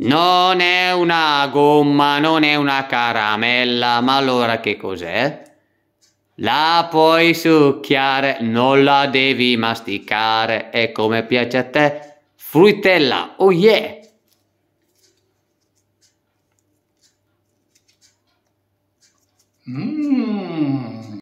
Non è una gomma, non è una caramella, ma allora che cos'è? La puoi succhiare, non la devi masticare, e come piace a te, fruttella, oh yeah! Mmm.